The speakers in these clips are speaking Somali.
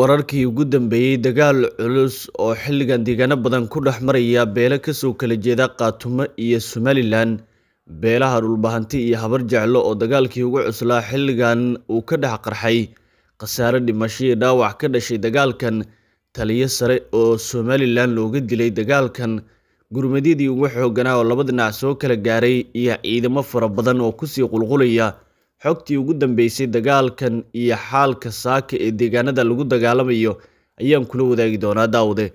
wararkii ugu dambeeyey dagaal culus oo xilligan deegaano badan ku dhex maraya beelo kasoo kala jeeda qaatumo iyo somalilan beelaha dhulbahanti iyo habar jeclo oo dagaalkii ugu cuslaa xilligan uu ka dhex qarxay khasaare dhimasho iyo dhaawac ka dhashay dagaalkan taliyo sare oo somalilan looga dilay dagaalkan gurmadyadii ugu xooganaa oo laba dhinac soo kala gaaray iyo ciidamo fara badan oo kusii qulqulaya xogtii ugu dambeysay dagaalkan iyo xaalka saaka ee deegaanada lagu dagaalamayo ayaan kula wadaagi doonaa daawade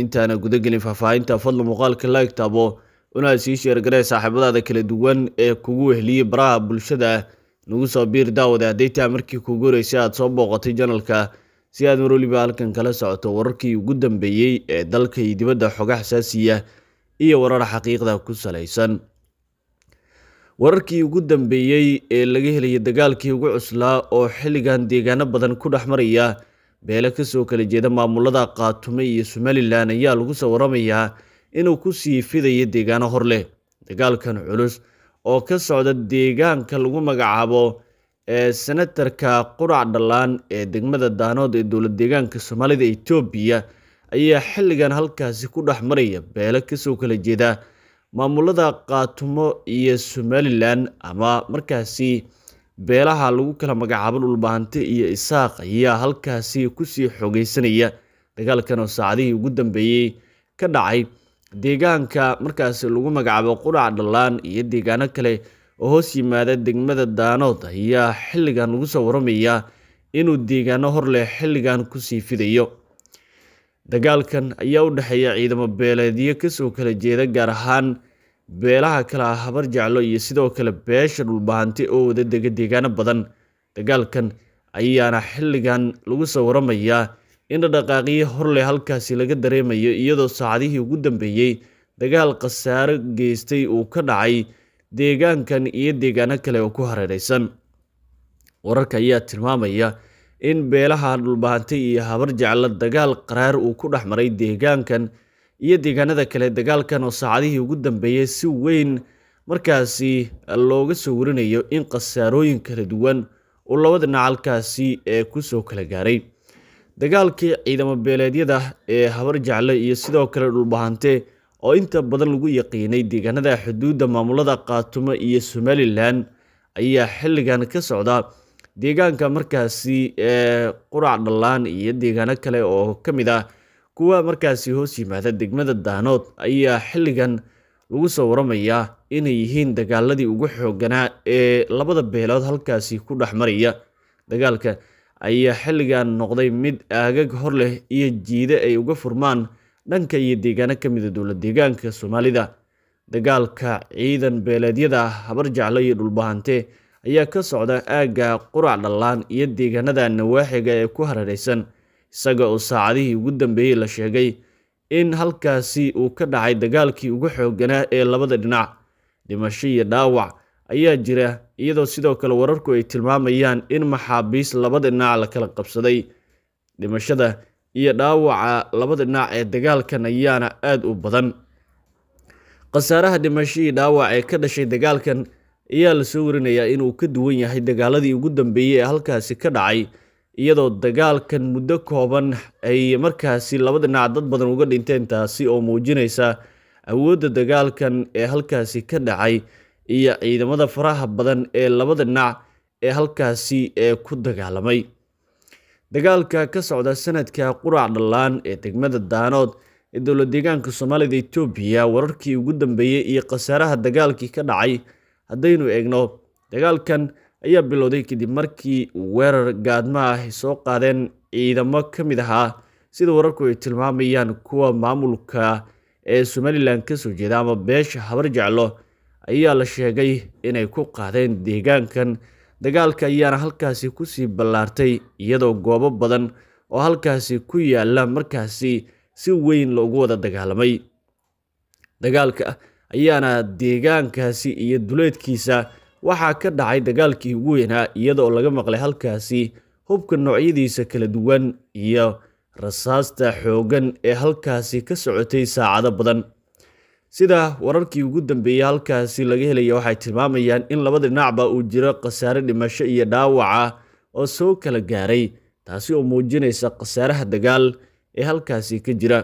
intaana gudagelin faahfaahinta fadla muuqaalka laag taabo unaad sii sheergaree saaxiibadaada kala duwan ee kugu wehliyey baraha bulshada nagu soo biir daawade hadday taa markii kugu horeysay aad soo booqatay janalka si aad mar weliba halkan kala socoto wararkii ugu dambeeyey ee dalka iyo dibadda xoga xasaasiya ah iyo warar xaqiiqda ku salaysan wararkii ugu dambeeyey ee laga helaya dagaalkii ugu cuslaa oo xilligan deegaano badan ku dhex maraya beele kasoo kala jeeda maamulada qaatume iyo somalilan ayaa lagu soo waramayaa inuu ku sii fidayo deegaano hor leh dagaalkan culus oo ka socda deegaanka lagu magacaabo ee senatarka qurac dhallaan ee degmada daanood ee dowlad deegaanka soomaalida etoobiya ayaa xilligan halkaasi ku dhex maraya beele kasoo kala jeeda maamulada qaatumo iyo somalilan ama markaasi beelaha lagu kala magacaabo dhulbaahante iyo isaaq ayaa halkaasi kusii xoogeysanaya dagaalkan oo saacadihii ugu dambeeyey ka dhacay deegaanka markaasi lagu magacaabo qurac dhallaan iyo deegaano kale oo hoos yimaada degmada daanood ayaa xilligan lagu soo waramayaa inuu deegaano hor leh xilligan kusii fidayo dagaalkan ayaa u dhexeeya ciidamo beeleedyo kasoo kala jeeda gaar ahaan beelaha kale ah habar jeclo iyo sidoo kale beesha dhulbahanti oo wada dega deegaano badan dagaalkan ayaana xilligan lagu soo waramayaa in dhaqdhaqaaqiyo horleh halkaasi laga dareemayo iyadoo saacadihii ugu dambeeyey dagaal khasaaro geystay uu ka dhacay deegaankan iyo deegaano kale oo ku hareeraysan wararka ayaa tilmaamaya in beelaha dhulbahatay iyo habar jecla dagaal qaraar uu ku dhex maray deegaankan iyo deegaanada kale dagaalkan oo saacadihii ugu dambeeyey si weyn markaasi looga soo warinayo in khasaarooyin kala duwan uu labada nacalkaasi ee kusoo kala gaaray dagaalkii ciidamo beeleedyada ee habar jecle iyo sidoo kale dhulbahante oo inta badan lagu yaqiinay deegaanada xuduudda maamulada qaatumo iyo somalilan ayaa xilligan ka socda deegaanka markaasi ee eh, qurac dhallaan iyo deegaano kale oo ka mid ah kuwa markaasi hoos yimaada degmada daanood ayaa xilligan lagu soo waramayaa inay yihiin dagaaladii ugu xooganaa ee labada beelood halkaasi ku dhex maraya dagaalka ayaa xilligan noqday mid aagag hor leh iyo jiida ay uga furmaan dhanka iyo deegaano ka mida ah dowla deegaanka soomaalida dagaalka ciidan beeleedyada habar habarjaclo iyo dhulbahante ayaa ka socda aagga qurac dhallaan iyo deegaanada nawaaxiga ee ku hareeraysan isaga oo saacadihii ugu dambeeyey la sheegay in halkaasi uu ka dhacay dagaalkii ugu xoogganaa ee labada dhinac dhimasho iyo dhaawac ayaa jira iyadoo sidoo kale wararku ay tilmaamayaan in maxaabiis labada dhinac la kala qabsaday dhimashada iyo dhaawaca labada dhinac ee dagaalkan ayaana aada u badan khasaaraha dhimashadii dhaawac ee ka dhashay dagaalkan ayaa la soo warinayaa inuu ka duwan yahay dagaaladii ugu dambeeyey ee halkaasi ka dhacay iyadoo dagaalkan muddo kooban ay markaasi laba dhinac dad badan uga dhinteen taasi oo muujinaysa awoodda dagaalkan ee halkaasi ka dhacay iyo ciidamada faraha badan ee labada dhinac ee halkaasi ee ku dagaalamay dagaalka ka socda sanadka qurac dhallaan ee degmada daanood ee dowlad deegaanka soomaalida etoobiya wararkii ugu dambeeyey iyo khasaaraha dagaalkii ka dhacay haddaynu eegno dagaalkan ayaa bilowday kadib markii weerar gaadma ah ay soo qaadeen ciidamo ka mid ahaa sida wararku ay tilmaamayaan kuwa maamulka ee somalilan kasoo jeeda ama beesha habar jeclo ayaa la sheegay inay ku qaadeen deegaankan dagaalka ayaana halkaasi kusii ballaartay iyadoo goobo badan oo halkaasi ku yaalla markaasi si weyn loogu wada dagaalamay dagaalka ayaana deegaankaasi iyo duleedkiisa waxaa ka dhacay dagaalkii ugu weynaa iyadaoo laga maqlay halkaasi hubka noocyadiisa kala duwan iyo rasaasta xooggan ee halkaasi ka socotay saacado badan sida wararkii ugu dambeeyey halkaasi laga helaya waxay tilmaamayaan in labada dhinacba uu jiro khasaare dhimasho iyo dhaawaca oo soo kala gaaray taasi oo muujinaysa khasaaraha dagaal ee halkaasi ka jira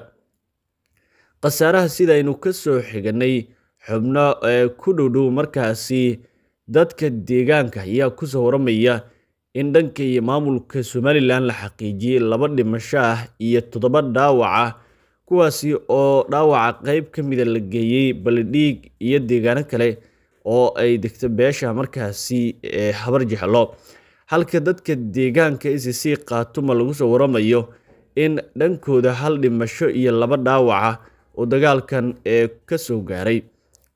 khasaaraha sidaynu ka soo xiganay xubno ee eh, ku dhowdhow markaasi dadka deegaanka ayaa kusoo waramaya in dhanka iyo maamulka somalilan la xaqiijiyey laba dhimasho ah iyo toddoba dhaawac ah kuwaasi oo dhaawaca qeyb ka mida la geeyey ballidhiig iyo deegaano kale oo ay degto beesha markaasi ee eh, habar jexlo halka dadka deegaanka i c c lagu soo waramayo in dhankooda hal dhimasho iyo laba dhaawaca oo dagaalkan ee eh, ka soo gaaray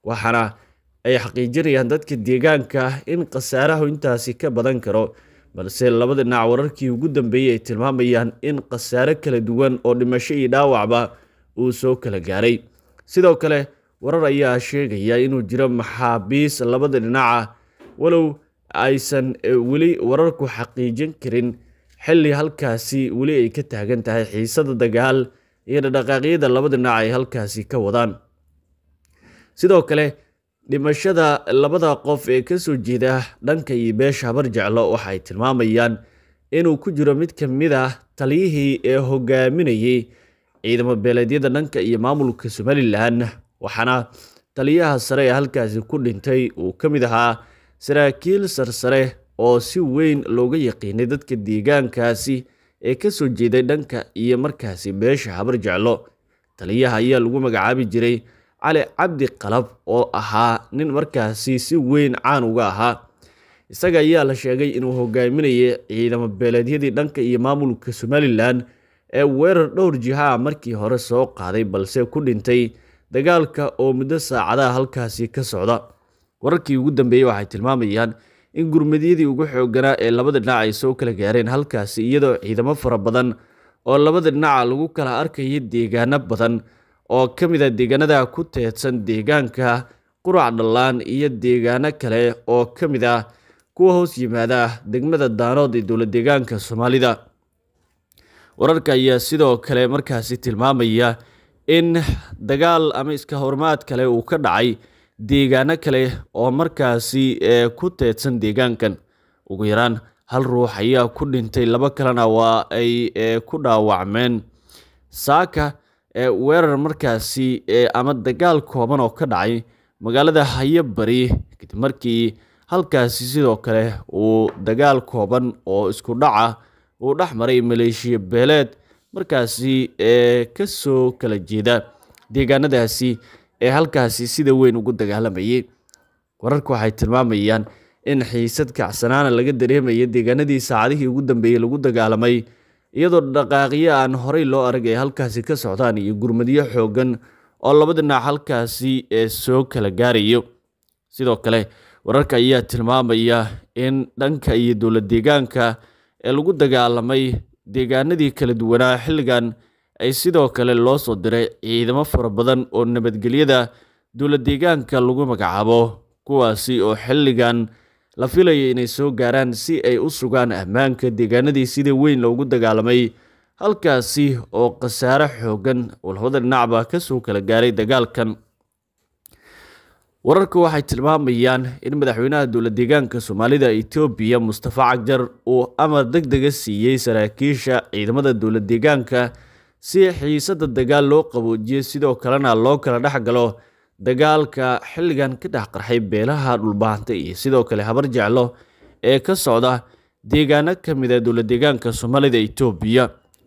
waxaana ay xaqiijinayaan dadka deegaanka in khasaarahu intaasi ka badan karo balse labada dhinac wararkii ugu dambeeyey ay tilmaamayaan in khasaare kala duwan oo dhimasho iyo dhaawacba uu soo kala gaaray sidoo kale warar ayaa sheegaya inuu jiro maxaabiis labada dhinaca walow aysan e, weli wararku xaqiijin karin xilli halkaasi weli ay ka taagan tahay xiisada dagaal iyo dhadhaqaaqyada labada dhinac ay halkaasi ka wadaan sidoo kale dhimashada labada qof ee ka soo jeeda dhanka iyo beesha habar jeclo waxay tilmaamayaan inuu ku jiro mid ka mid ah taliyihii ee hogaaminayay ciidamo beeleedyada dhanka iyo maamulka somalilan waxaana taliyaha sare ee halkaasi ku dhintay uu ka mid ahaa saraakiil sarsare oo si weyn looga yaqiinay dadka deegaankaasi ee ka soo jeeday dhanka iyo markaasi beesha habar jeclo taliyaha ayaa lagu magacaabi jiray cali cabdi qalab oo ahaa nin markaasi si weyn caan uga ahaa isaga ayaa la sheegay inuu hogaaminayay ciidamo beeleedyadii dhanka iyo maamulka somalilan ee weerar dhowr jihaa markii hore soo qaaday balse ku dhintay dagaalka oo muddo saacadaha halkaasi ka socda wararkii ugu dambeeyey waxay tilmaamayaan in gurmadiyadii ugu xoogganaa ee labada dhinac ay soo kala gaareen halkaasi iyadoo ciidamo fara badan oo labada dhinaca lagu kala arkayay deegaano badan oo ka mid a ah deegaanada ku teedsan deegaanka qurac dhallaan iyo deegaano kale oo ka mid ah kuwa hoos yimaada degmada daanood ee dowlad deegaanka soomaalida wararka ayaa sidoo kale markaasi tilmaamaya in dagaal ama iska hormaad kale uu ka dhacay deegaano kale oo markaasi eh, ku teedsan deegaankan ugu yaraan hal ruux ayaa ku dhintay labo kalena waa ay eh, ku dhaawacmeen saaka ee weerar markaasi ee ama dagaal kooban oo ka dhacay magaalada hayo bari kadib markii halkaasi sidoo kale uu dagaal kooban oo isku dhaca uu dhex maray maleeshiya beeleed markaasi ka soo kala jeeda deegaanadaasi ee halkaasi sida weyn ugu dagaalamayay wararku waxay tilmaamayaan in xiisad kacsanaana laga dareemaya deegaanadii saacadihii ugu dambeeyey lagu dagaalamay iyadoo dhaqaaqyo aan horay loo aragay halkaasi ka socdaan iyo gurmadyo xooggan oo labada dhinac halkaasi soo kala gaarayo sidoo kale wararka ayaa tilmaamaya in dhanka iyo dowlad deegaanka ee lagu dagaalamay deegaanadii kala duwanaa xilligan ay sidoo kale loo soo diray ciidamo fara badan oo nabadgelyada dowlad deegaanka lagu magacaabo kuwaasi oo xilligan la filayo inay soo gaaraan si ay u sugaan ammaanka deegaanadii sida weyn loogu dagaalamay halkaasi oo khasaare xoogan oo labada dhinacba ah kasoo kala gaaray dagaalkan wararku waxay tilmaamayaan in madaxweynaha dowla deegaanka soomaalida etoobiya mustafa cagjar uu amar deg dega ah siiyey saraakiisha ciidamada dowla deegaanka si xiisadda dagaal loo qaboojiyey sidoo kalena loo kala dhex galo dagaalka xilligan ka dhex qarxay beelaha dhulbaanta iyo sidoo kale habar jeclo ee ka socda deegaano ka mid a ah dowla deegaanka soomaalida etoobiya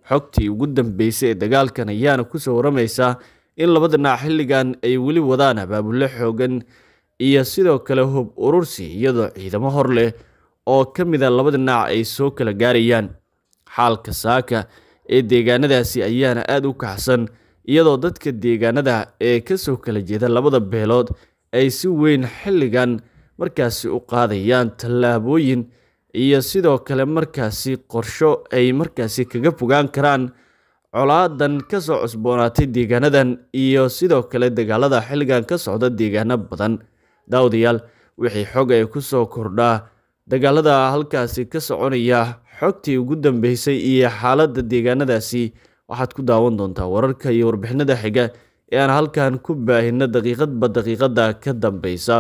xogtii ugu dambeysay ee dagaalkan ayaana ku soo waramaysaa in labada dhinac xilligan ay weli wadaan abaabulle xoogan iyo sidoo kale hub urursi iyadoo ciidamo hor leh oo ka mid a ah labada dhinac ay soo kala gaarayaan xaalka saaka ee deegaanadaasi ayaana aada u kaxsan iyadoo dadka deegaanada ee ka soo kala jeeda labada beelood ay si weyn xilligan markaasi u qaadayaan tallaabooyin iyo sidoo kale markaasi qorsho ay markaasi kaga fogaan karaan colaadan ka soo cusboonaatay deegaanadan iyo sidoo kale dagaalada xilligan ka socda deegaano badan daawadayaal wixii xog ay ku soo kordhaa dagaalada halkaasi ka soconaya xogtii ugu dambeysay iyo xaaladda deegaanadaasi waxaad ku daawan doontaa wararka iyo warbixinada xiga ee aan halkan ku baahinno daqiiqadba daqiiqada ka dambeysa